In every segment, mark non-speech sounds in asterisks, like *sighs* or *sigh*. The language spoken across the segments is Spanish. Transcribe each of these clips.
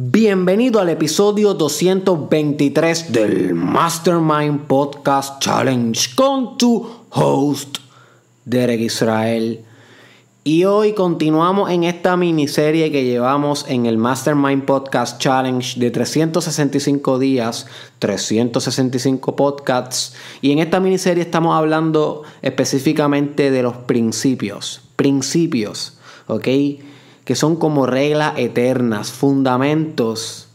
Bienvenido al episodio 223 del Mastermind Podcast Challenge con tu host, Derek Israel. Y hoy continuamos en esta miniserie que llevamos en el Mastermind Podcast Challenge de 365 días, 365 podcasts. Y en esta miniserie estamos hablando específicamente de los principios. Principios, ¿ok? que son como reglas eternas, fundamentos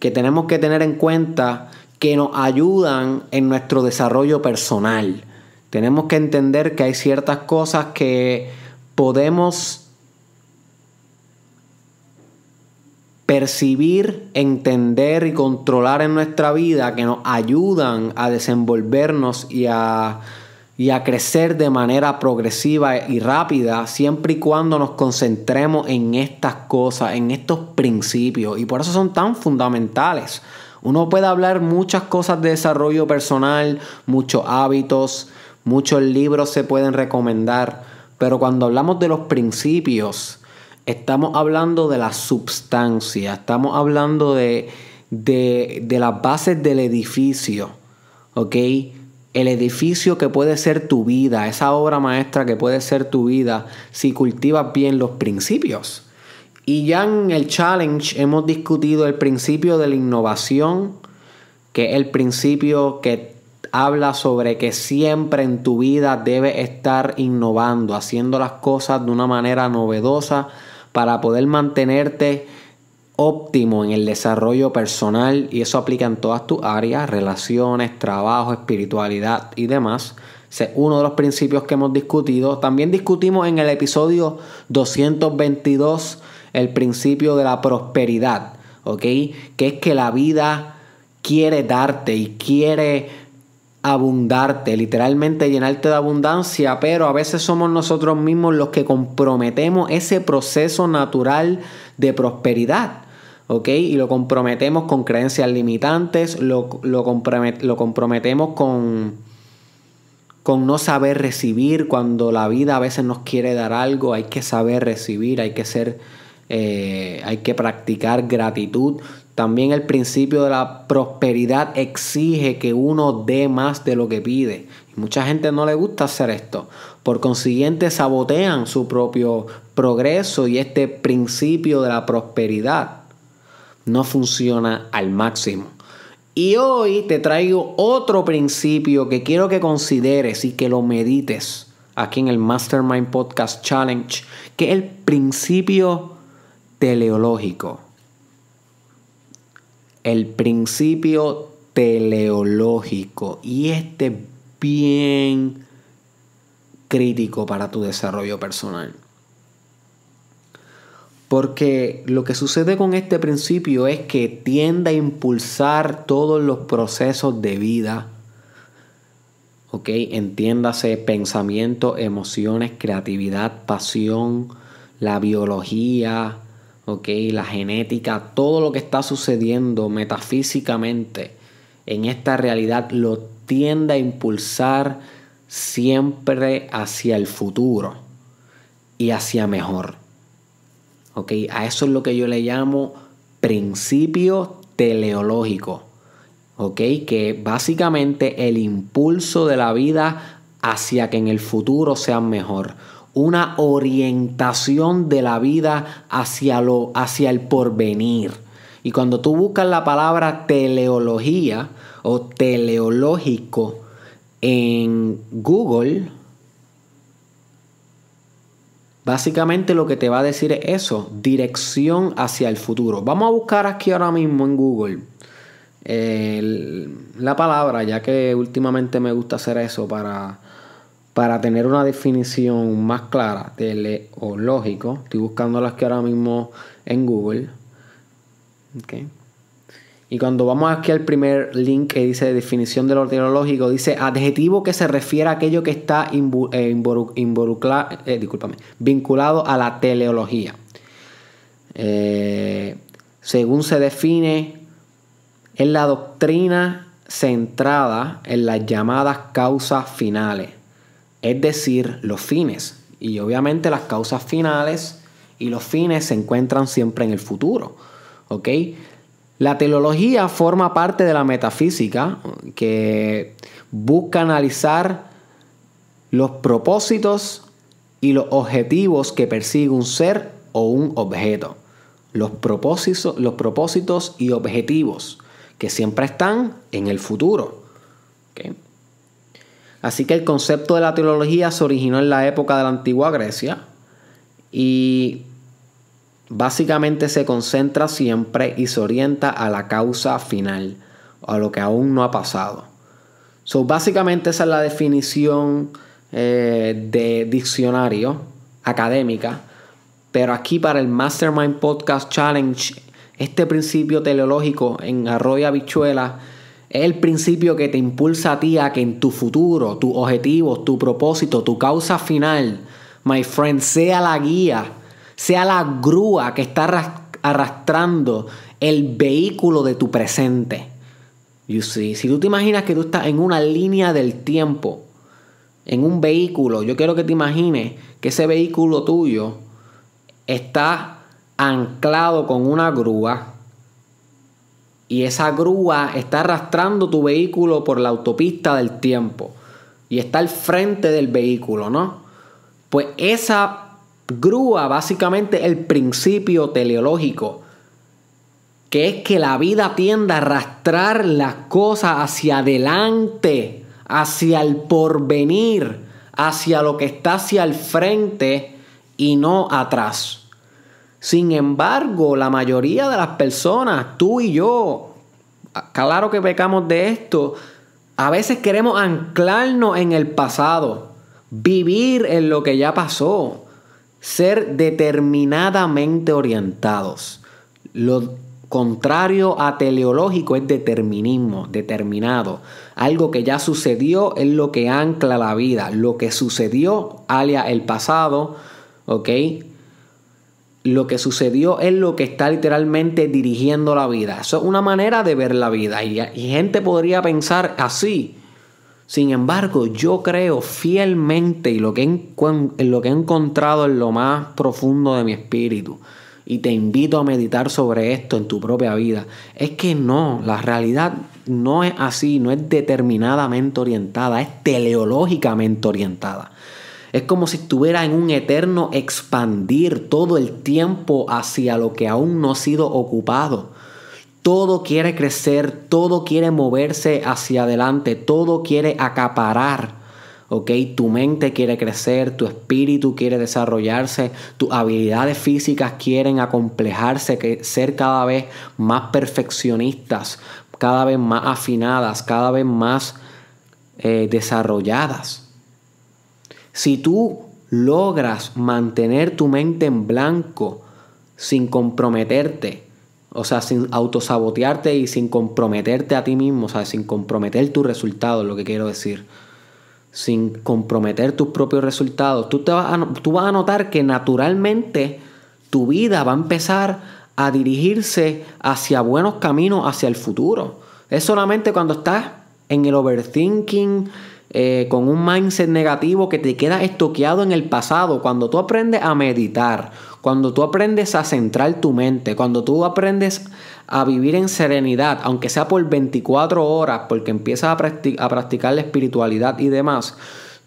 que tenemos que tener en cuenta que nos ayudan en nuestro desarrollo personal. Tenemos que entender que hay ciertas cosas que podemos percibir, entender y controlar en nuestra vida que nos ayudan a desenvolvernos y a y a crecer de manera progresiva y rápida siempre y cuando nos concentremos en estas cosas, en estos principios. Y por eso son tan fundamentales. Uno puede hablar muchas cosas de desarrollo personal, muchos hábitos, muchos libros se pueden recomendar, pero cuando hablamos de los principios, estamos hablando de la sustancia estamos hablando de, de las bases del edificio, ¿ok? el edificio que puede ser tu vida, esa obra maestra que puede ser tu vida, si cultivas bien los principios. Y ya en el challenge hemos discutido el principio de la innovación, que es el principio que habla sobre que siempre en tu vida debe estar innovando, haciendo las cosas de una manera novedosa para poder mantenerte óptimo en el desarrollo personal y eso aplica en todas tus áreas, relaciones, trabajo, espiritualidad y demás. Ese es uno de los principios que hemos discutido. También discutimos en el episodio 222 el principio de la prosperidad, ¿ok? Que es que la vida quiere darte y quiere abundarte, literalmente llenarte de abundancia, pero a veces somos nosotros mismos los que comprometemos ese proceso natural de prosperidad. Y lo comprometemos con creencias limitantes, lo, lo comprometemos con, con no saber recibir cuando la vida a veces nos quiere dar algo, hay que saber recibir, hay que ser... Eh, hay que practicar gratitud. También el principio de la prosperidad exige que uno dé más de lo que pide. mucha gente no le gusta hacer esto. Por consiguiente, sabotean su propio progreso y este principio de la prosperidad no funciona al máximo. Y hoy te traigo otro principio que quiero que consideres y que lo medites aquí en el Mastermind Podcast Challenge, que es el principio teleológico. El principio teleológico. Y este bien crítico para tu desarrollo personal. Porque lo que sucede con este principio es que tiende a impulsar todos los procesos de vida. ¿Ok? Entiéndase pensamiento, emociones, creatividad, pasión, la biología, ¿ok? La genética, todo lo que está sucediendo metafísicamente en esta realidad lo tiende a impulsar siempre hacia el futuro y hacia mejor. ¿ok? A eso es lo que yo le llamo principio teleológico, ¿ok? Que básicamente el impulso de la vida hacia que en el futuro sea mejor. Una orientación de la vida hacia, lo, hacia el porvenir. Y cuando tú buscas la palabra teleología o teleológico en Google, Básicamente lo que te va a decir es eso, dirección hacia el futuro. Vamos a buscar aquí ahora mismo en Google la palabra, ya que últimamente me gusta hacer eso para, para tener una definición más clara, lógico. Estoy buscando las que ahora mismo en Google. Okay. Y cuando vamos aquí al primer link que dice definición del ordenológico, dice adjetivo que se refiere a aquello que está eh, eh, vinculado a la teleología. Eh, según se define, es la doctrina centrada en las llamadas causas finales, es decir, los fines. Y obviamente las causas finales y los fines se encuentran siempre en el futuro. ¿Ok? La teología forma parte de la metafísica que busca analizar los propósitos y los objetivos que persigue un ser o un objeto. Los propósitos, los propósitos y objetivos que siempre están en el futuro. Así que el concepto de la teología se originó en la época de la antigua Grecia y Básicamente se concentra siempre y se orienta a la causa final, a lo que aún no ha pasado. So, básicamente esa es la definición eh, de diccionario académica, pero aquí para el Mastermind Podcast Challenge, este principio teleológico en Arroyo Habichuela es el principio que te impulsa a ti a que en tu futuro, tus objetivos, tu propósito, tu causa final, my friend, sea la guía sea la grúa que está arrastrando el vehículo de tu presente. You Si tú te imaginas que tú estás en una línea del tiempo, en un vehículo, yo quiero que te imagines que ese vehículo tuyo está anclado con una grúa y esa grúa está arrastrando tu vehículo por la autopista del tiempo y está al frente del vehículo, ¿no? Pues esa grúa básicamente el principio teleológico, que es que la vida tiende a arrastrar las cosas hacia adelante, hacia el porvenir, hacia lo que está hacia el frente y no atrás. Sin embargo, la mayoría de las personas, tú y yo, claro que pecamos de esto, a veces queremos anclarnos en el pasado, vivir en lo que ya pasó, ser determinadamente orientados. Lo contrario a teleológico es determinismo, determinado. Algo que ya sucedió es lo que ancla la vida. Lo que sucedió, alia el pasado, ¿ok? Lo que sucedió es lo que está literalmente dirigiendo la vida. Eso es una manera de ver la vida. y gente podría pensar así. Sin embargo, yo creo fielmente y lo que, en lo que he encontrado en lo más profundo de mi espíritu, y te invito a meditar sobre esto en tu propia vida, es que no, la realidad no es así, no es determinadamente orientada, es teleológicamente orientada. Es como si estuviera en un eterno expandir todo el tiempo hacia lo que aún no ha sido ocupado. Todo quiere crecer, todo quiere moverse hacia adelante, todo quiere acaparar. ¿ok? Tu mente quiere crecer, tu espíritu quiere desarrollarse, tus habilidades físicas quieren acomplejarse, ser cada vez más perfeccionistas, cada vez más afinadas, cada vez más eh, desarrolladas. Si tú logras mantener tu mente en blanco sin comprometerte, o sea, sin autosabotearte y sin comprometerte a ti mismo, o sea, sin comprometer tus resultados, lo que quiero decir. Sin comprometer tus propios resultados. Tú, te tú vas a notar que naturalmente tu vida va a empezar a dirigirse hacia buenos caminos, hacia el futuro. Es solamente cuando estás en el overthinking, eh, con un mindset negativo que te queda estoqueado en el pasado. Cuando tú aprendes a meditar, cuando tú aprendes a centrar tu mente, cuando tú aprendes a vivir en serenidad, aunque sea por 24 horas, porque empiezas a, a practicar la espiritualidad y demás,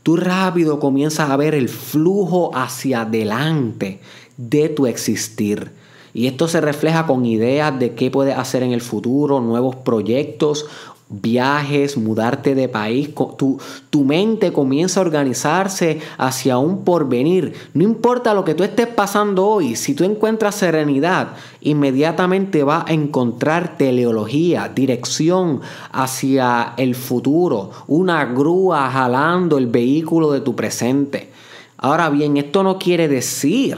tú rápido comienzas a ver el flujo hacia adelante de tu existir. Y esto se refleja con ideas de qué puedes hacer en el futuro, nuevos proyectos, viajes, mudarte de país, tu, tu, mente comienza a organizarse hacia un porvenir. No importa lo que tú estés pasando hoy, si tú encuentras serenidad, inmediatamente va a encontrar teleología, dirección hacia el futuro, una grúa jalando el vehículo de tu presente. Ahora bien, esto no quiere decir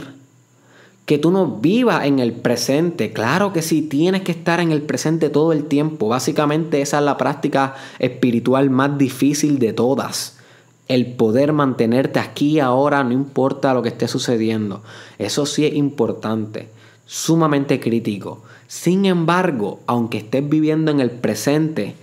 que tú no vivas en el presente. Claro que sí, tienes que estar en el presente todo el tiempo. Básicamente esa es la práctica espiritual más difícil de todas. El poder mantenerte aquí ahora, no importa lo que esté sucediendo. Eso sí es importante, sumamente crítico. Sin embargo, aunque estés viviendo en el presente,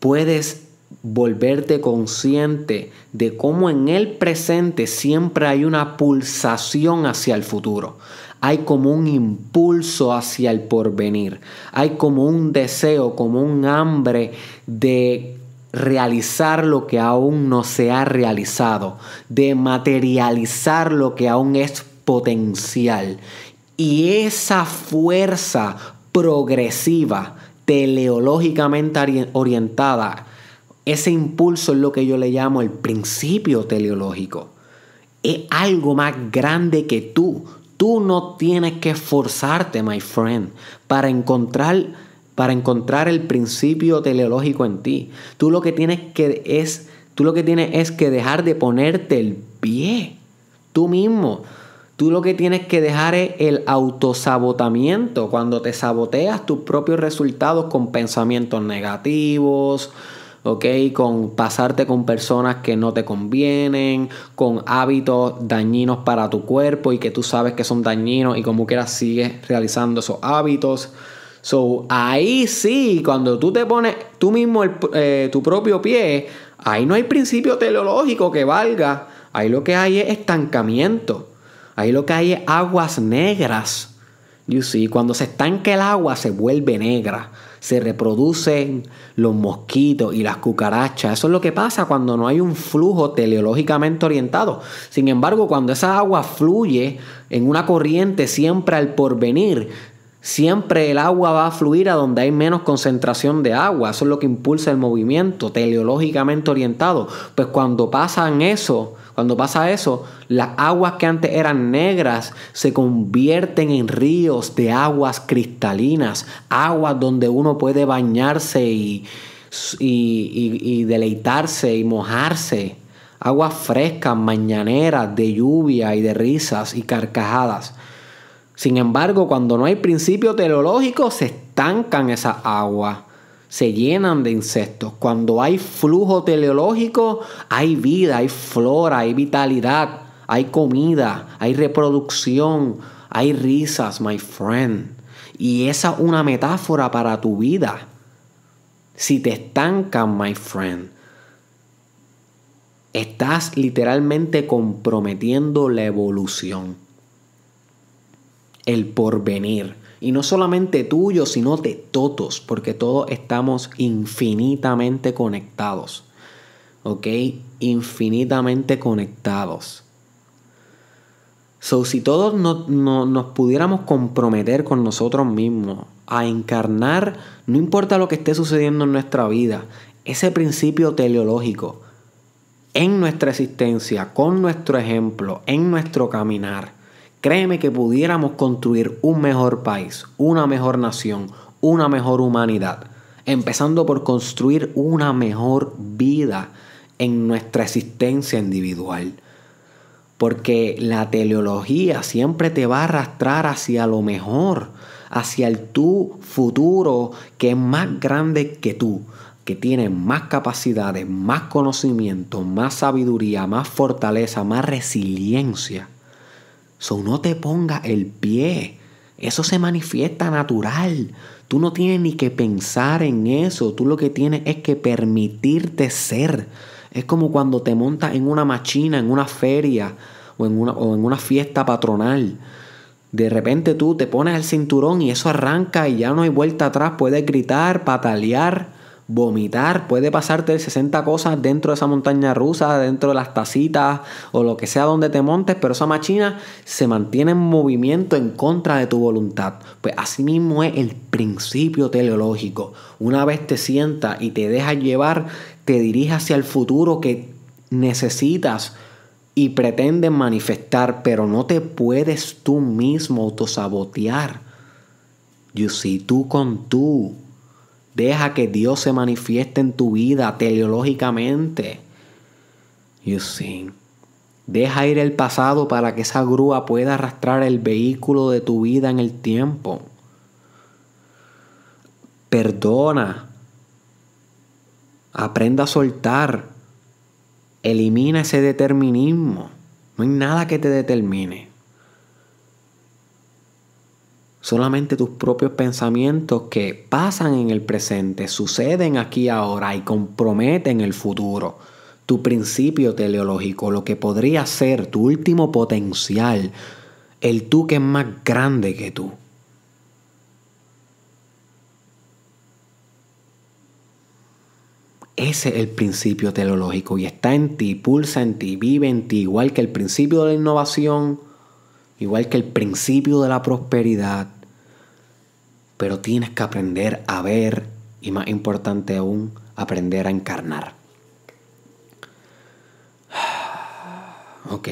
puedes volverte consciente de cómo en el presente siempre hay una pulsación hacia el futuro. Hay como un impulso hacia el porvenir. Hay como un deseo, como un hambre de realizar lo que aún no se ha realizado, de materializar lo que aún es potencial. Y esa fuerza progresiva, teleológicamente orientada, ese impulso es lo que yo le llamo el principio teleológico. Es algo más grande que tú. Tú no tienes que esforzarte, my friend, para encontrar, para encontrar el principio teleológico en ti. Tú lo que tienes que es, tú lo que tienes es que dejar de ponerte el pie. Tú mismo. Tú lo que tienes que dejar es el autosabotamiento, cuando te saboteas tus propios resultados con pensamientos negativos, ¿ok? Con pasarte con personas que no te convienen, con hábitos dañinos para tu cuerpo y que tú sabes que son dañinos y como quieras sigues realizando esos hábitos. So, ahí sí, cuando tú te pones tú mismo eh, tu propio pie, ahí no hay principio teleológico que valga. Ahí lo que hay es estancamiento. Ahí lo que hay es aguas negras. You see, cuando se estanca el agua se vuelve negra se reproducen los mosquitos y las cucarachas. Eso es lo que pasa cuando no hay un flujo teleológicamente orientado. Sin embargo, cuando esa agua fluye en una corriente siempre al porvenir, Siempre el agua va a fluir a donde hay menos concentración de agua. Eso es lo que impulsa el movimiento teleológicamente orientado. Pues cuando pasan eso, cuando pasa eso, las aguas que antes eran negras se convierten en ríos de aguas cristalinas, aguas donde uno puede bañarse y deleitarse y mojarse. Aguas frescas, mañaneras, de lluvia y de risas y carcajadas. Sin embargo, cuando no hay principio teleológico, se estancan esas aguas, se llenan de insectos. Cuando hay flujo teleológico, hay vida, hay flora, hay vitalidad, hay comida, hay reproducción, hay risas, my friend. Y esa es una metáfora para tu vida. Si te estancan, my friend, estás literalmente comprometiendo la evolución el porvenir. Y no solamente tuyo, sino de todos, porque todos estamos infinitamente conectados. ¿Ok? Infinitamente conectados. So, si todos no, nos pudiéramos comprometer con nosotros mismos a encarnar, no importa lo que esté sucediendo en nuestra vida, ese principio teleológico en nuestra existencia, con nuestro ejemplo, en nuestro caminar, Créeme que pudiéramos construir un mejor país, una mejor nación, una mejor humanidad, empezando por construir una mejor vida en nuestra existencia individual. Porque la teleología siempre te va a arrastrar hacia lo mejor, hacia el tu futuro que es más grande que tú, que tiene más capacidades, más conocimiento, más sabiduría, más fortaleza, más resiliencia no te ponga el pie. Eso se manifiesta natural. Tú no tienes ni que pensar en eso. Tú lo que tienes es que permitirte ser. Es como cuando te montas en una machina, en una feria o en una, o en una fiesta patronal. De repente tú te pones el cinturón y eso arranca y ya no hay vuelta atrás. Puedes gritar, patalear, vomitar, puede pasarte 60 cosas dentro de esa montaña rusa, dentro de las tacitas o lo que sea donde te montes, pero esa máquina se mantiene en movimiento en contra de tu voluntad. Pues así mismo es el principio teleológico. Una vez te sientas y te dejas llevar, te dirige hacia el futuro que necesitas y pretendes manifestar, pero no te puedes tú mismo autosabotear. You see, tú con tú. Deja que Dios se manifieste en tu vida teleológicamente. You see. Deja ir el pasado para que esa grúa pueda arrastrar el vehículo de tu vida en el tiempo. Perdona. Aprenda a soltar. Elimina ese determinismo. No hay nada que te determine solamente tus propios pensamientos que pasan en el presente, suceden aquí ahora y comprometen el futuro. Tu principio teleológico, lo que podría ser tu último potencial, el tú que es más grande que tú. Ese es el principio teleológico y está en ti, pulsa en ti, vive en ti, igual que el principio de la innovación, igual que el principio de la prosperidad, pero tienes que aprender a ver y más importante aún, aprender a encarnar. *sighs* Ok,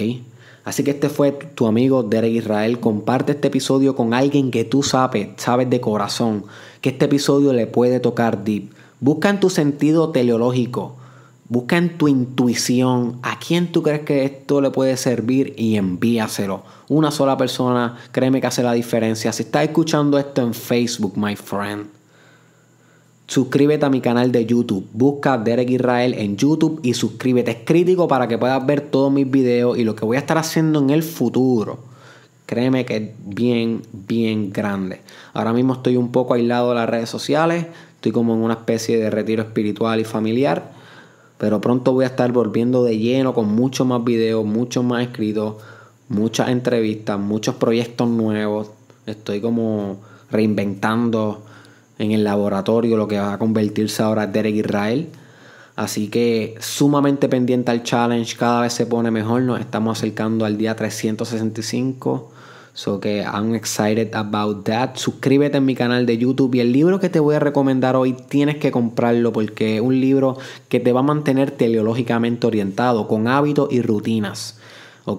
así que este fue tu amigo Derek Israel. Comparte este episodio con alguien que tú sabes, sabes de corazón, que este episodio le puede tocar deep. Busca en tu sentido teleológico Busca en tu intuición a quién tú crees que esto le puede servir y envíaselo. Una sola persona, créeme que hace la diferencia. Si estás escuchando esto en Facebook, my friend, suscríbete a mi canal de YouTube. Busca Derek Israel en YouTube y suscríbete. Es crítico para que puedas ver todos mis videos y lo que voy a estar haciendo en el futuro. Créeme que es bien, bien grande. Ahora mismo estoy un poco aislado de las redes sociales. Estoy como en una especie de retiro espiritual y familiar pero pronto voy a estar volviendo de lleno con muchos más videos, muchos más escritos, muchas entrevistas, muchos proyectos nuevos. Estoy como reinventando en el laboratorio lo que va a convertirse ahora Derek Israel. Así que sumamente pendiente al challenge, cada vez se pone mejor, nos estamos acercando al día 365. So que I'm excited about that. Suscríbete en mi canal de YouTube y el libro que te voy a recomendar hoy tienes que comprarlo porque es un libro que te va a mantener teleológicamente orientado con hábitos y rutinas.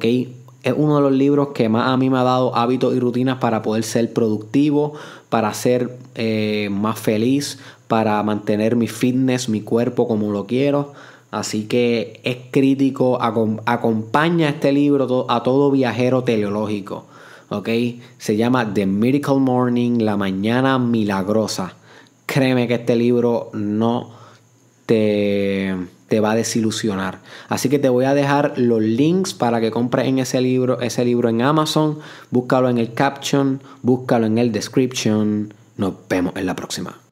Es uno de los libros que más a mí me ha dado hábitos y rutinas para poder ser productivo, para ser eh, más feliz, para mantener mi fitness, mi cuerpo como lo quiero. Así que es crítico, acompaña este libro a todo viajero teleológico. Se llama The Miracle Morning, La Mañana Milagrosa. Créeme que este libro no te, te va a desilusionar. Así que te voy a dejar los links para que compres ese libro, ese libro en Amazon. Búscalo en el caption, búscalo en el description. Nos vemos en la próxima.